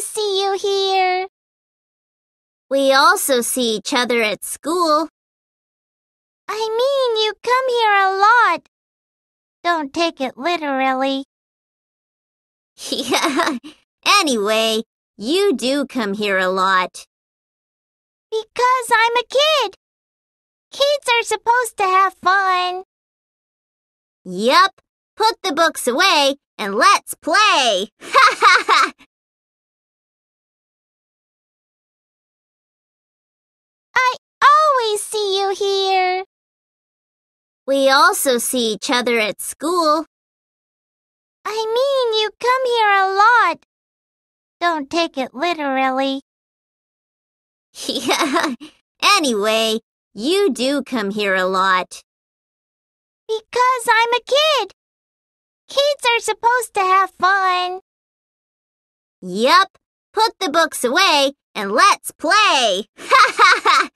see you here. We also see each other at school. I mean, you come here a lot. Don't take it literally. yeah, anyway, you do come here a lot. Because I'm a kid. Kids are supposed to have fun. Yep, put the books away and let's play. Ha ha ha! We also see each other at school. I mean, you come here a lot. Don't take it literally. yeah, anyway, you do come here a lot. Because I'm a kid. Kids are supposed to have fun. Yep, put the books away and let's play. Ha ha ha!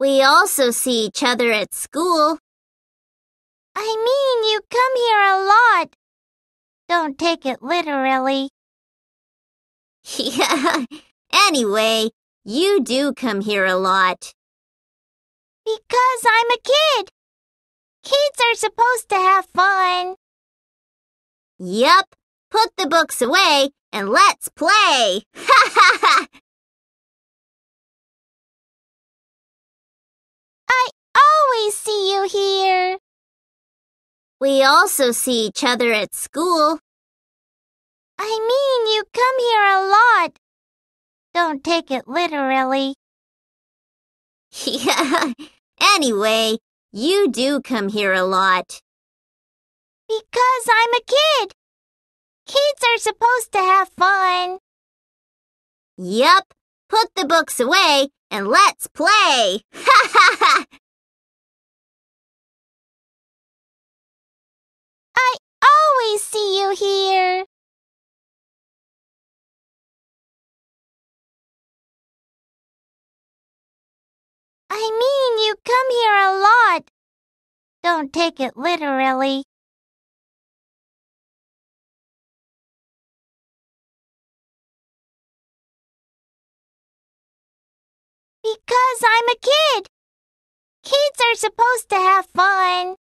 We also see each other at school. I mean, you come here a lot. Don't take it literally. yeah, anyway, you do come here a lot. Because I'm a kid. Kids are supposed to have fun. Yep, put the books away and let's play. Ha! here? We also see each other at school. I mean, you come here a lot. Don't take it literally. yeah, anyway, you do come here a lot. Because I'm a kid. Kids are supposed to have fun. Yep, put the books away and let's play. Ha ha! here? I mean, you come here a lot. Don't take it literally. Because I'm a kid. Kids are supposed to have fun.